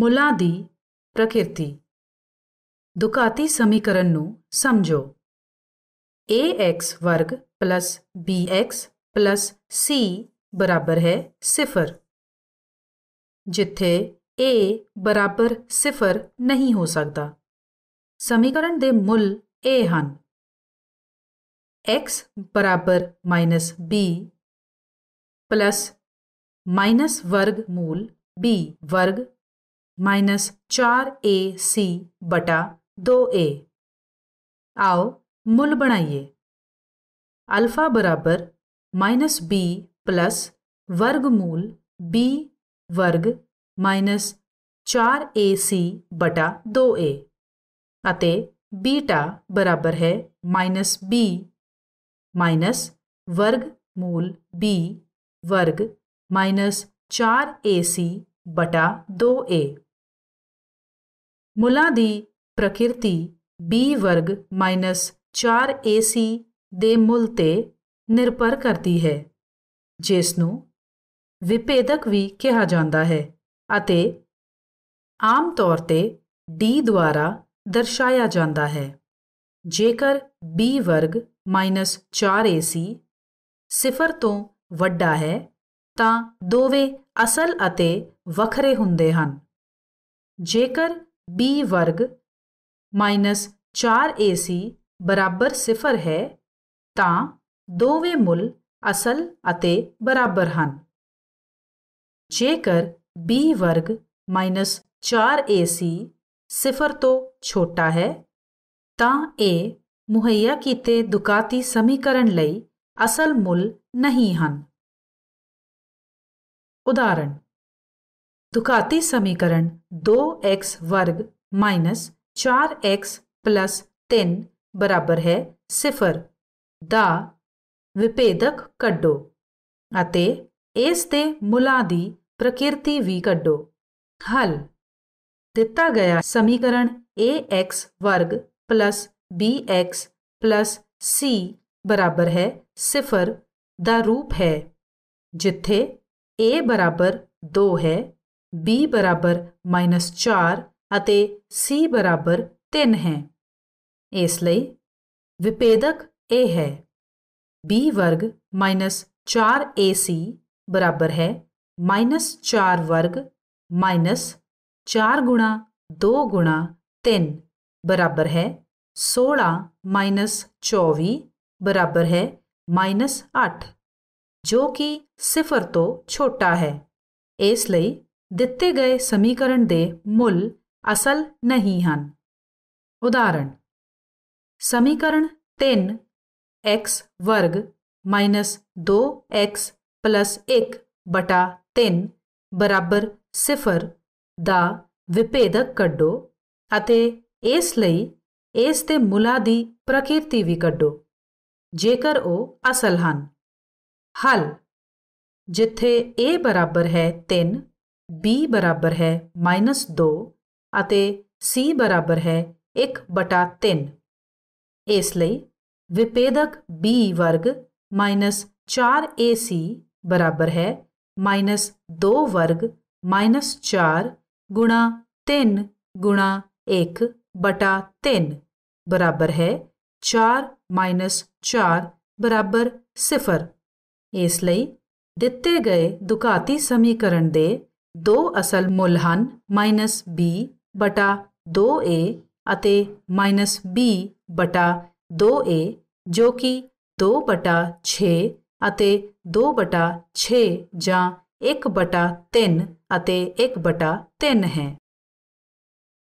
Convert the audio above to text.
મુલાદી પ્રકૃતિ દુકાતી સમીકરણનું સમજો ए एक्स वर्ग plus B X plus C बराबर है सिफर जिथे ए बराबर सिफर नहीं हो सकता समीकरण ਦੇ ਮੁੱਲ a ਹਨ x बराबर माइनस b प्लस माइनस वर्ग मूल b वर्ग माइनस चार ए सी बटा दो ए आओ मूल बनाइए अल्फा बराबर माइनस बी प्लस वर्गमूल बी वर्ग माइनस चार ए सी बटा दो ए अते बीटा बराबर है माइनस बी माइनस वर्ग मूल बी वर्ग माइनस चार ए सी बटा दो ए ਮੁੱਲਾਂ ਦੀ ਪ੍ਰਕਿਰਤੀ b ਵਰਗ 4ac ਦੇ ਮੁੱਲ ਤੇ ਨਿਰਭਰ ਕਰਦੀ ਹੈ ਜਿਸ ਨੂੰ ਵਿਪੇਦਕ ਵੀ ਕਿਹਾ ਜਾਂਦਾ ਹੈ ਅਤੇ ਆਮ ਤੌਰ ਤੇ d ਦੁਆਰਾ ਦਰਸਾਇਆ ਜਾਂਦਾ ਹੈ ਜੇਕਰ b ਵਰਗ 4ac ਸਿਫਰ ਤੋਂ ਵੱਡਾ ਹੈ ਤਾਂ ਦੋਵੇਂ ਅਸਲ ਅਤੇ ਵੱਖਰੇ ਹੁੰਦੇ ਹਨ ਜੇਕਰ बी वर्ग माइनस चार ए सी बराबर सिफर है तो दोवे मुल असल अते बराबर हैं जेकर बी वर्ग माइनस चार ए सी सिफर तो छोटा है तो ये मुहैया किते दुकाती समीकरण लई असल मुल नहीं हैं उदाहरण दुखाती समीकरण दो एक्स वर्ग माइनस चार एक्स प्लस तीन बराबर है सिफर का विभेदक कड्डो अते इस दे मुला दी प्रकृति भी कड्डो हल दिता गया समीकरण ए एक्स वर्ग plus B X plus C बराबर है सिफर का रूप है जिथे ए बराबर दो है b बराबर माइनस 4 ਅਤੇ c ਬਰਾਬਰ 3 ਹੈ ਇਸ ਲਈ माइनस चार ਹੈ b ਵਰਗ 4ac ਬਰਾਬਰ ਹੈ 4 ਵਰਗ 4 ਗੁਣਾ 2 ਗੁਣਾ 3 बराबर है 16 माइनस चौबी बराबर है माइनस अठ जो कि सिफर तो छोटा है इसलिए ਦਿੱਤੇ ਗਏ ਸਮੀਕਰਨ ਦੇ ਮੁੱਲ ਅਸਲ ਨਹੀਂ ਹਨ ਉਦਾਹਰਣ ਸਮੀਕਰਨ 3 x ਵਰਗ 2x 1 ਬਟਾ 3 ਬਰਾਬਰ 0 ਦਾ ਵਿਭੇਦਕ ਕੱਢੋ ਅਤੇ ਇਸ ਲਈ ਇਸ ਦੇ ਮੁੱਲਾਂ ਦੀ ਪ੍ਰਕਿਰਤੀ ਵੀ ਕੱਢੋ ਜੇਕਰ ਉਹ ਅਸਲ ਹਨ ਹਲ ਜਿੱਥੇ a ਬਰਾਬਰ ਹੈ 3 b बराबर है माइनस दो ਅਤੇ c ਬਰਾਬਰ ਹੈ 1/3 ਇਸ ਲਈ ਵਿਭੇਦਕ b ਵਰਗ 4ac ਬਰਾਬਰ ਹੈ 2 ਵਰਗ 4 ਗੁਣਾ 3 ਗੁਣਾ 1/3 ਬਰਾबर है 4 4 बराबर 0 ਇਸ ਲਈ ਦਿੱਤੇ ਗਏ ਦੁਕਾਤੀ ਸਮੀਕਰਨ ਦੇ दो असल मुल हैं माइनस बी बटा दो ए अते माइनस बी बटा दो ए जो कि दो बटा छे अते दो बटा छे जा एक बटा तीन अते एक बटा तीन है